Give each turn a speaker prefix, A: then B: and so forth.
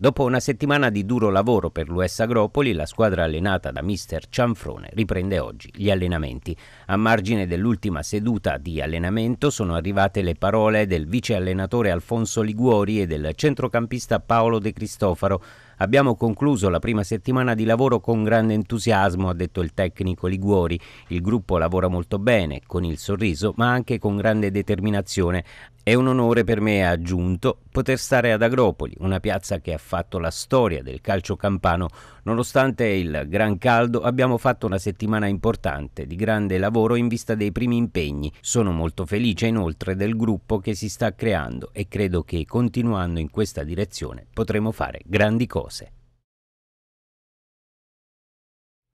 A: Dopo una settimana di duro lavoro per l'US Agropoli, la squadra allenata da Mr. Cianfrone riprende oggi gli allenamenti. A margine dell'ultima seduta di allenamento sono arrivate le parole del vice allenatore Alfonso Liguori e del centrocampista Paolo De Cristofaro Abbiamo concluso la prima settimana di lavoro con grande entusiasmo, ha detto il tecnico Liguori. Il gruppo lavora molto bene, con il sorriso, ma anche con grande determinazione. È un onore per me, ha aggiunto, poter stare ad Agropoli, una piazza che ha fatto la storia del calcio campano. Nonostante il gran caldo, abbiamo fatto una settimana importante, di grande lavoro in vista dei primi impegni. Sono molto felice inoltre del gruppo che si sta creando e credo che continuando in questa direzione potremo fare grandi cose. sé